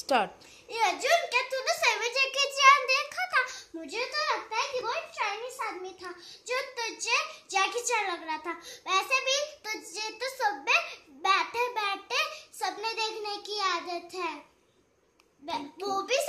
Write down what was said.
start ये अर्जुन क्या तूने सेवे जैके चैन देखा था मुझे तो लगता है कि वो चाइनीज आदमी था जो तुझे जैकी चैन लग रहा था वैसे भी तुझे तो सुबह बैठे बैठे सपने देखने की आदत है वो भी